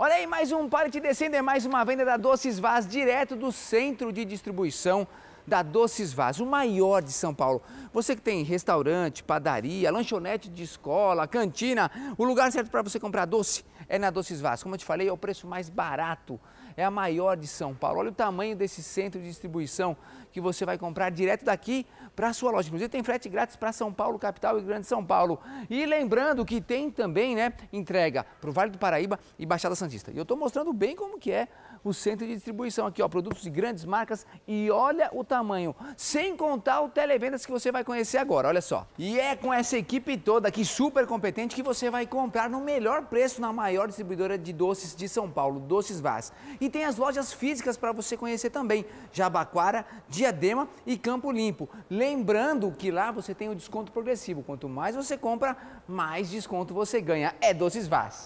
Olha aí, mais um pallet Descender, é mais uma venda da Doces Vaz direto do centro de distribuição da Doces Vaz, o maior de São Paulo. Você que tem restaurante, padaria, lanchonete de escola, cantina, o lugar certo para você comprar doce é na Doces Vaz. Como eu te falei, é o preço mais barato é a maior de São Paulo. Olha o tamanho desse centro de distribuição que você vai comprar direto daqui para a sua loja. Inclusive tem frete grátis para São Paulo, capital e Grande São Paulo. E lembrando que tem também, né, entrega para o Vale do Paraíba e Baixada Santista. E eu estou mostrando bem como que é o centro de distribuição aqui, ó, produtos de grandes marcas e olha o tamanho tamanho, sem contar o televendas que você vai conhecer agora, olha só. E é com essa equipe toda aqui super competente que você vai comprar no melhor preço na maior distribuidora de doces de São Paulo, Doces Vaz. E tem as lojas físicas para você conhecer também, Jabaquara, Diadema e Campo Limpo. Lembrando que lá você tem o desconto progressivo, quanto mais você compra, mais desconto você ganha. É Doces Vaz.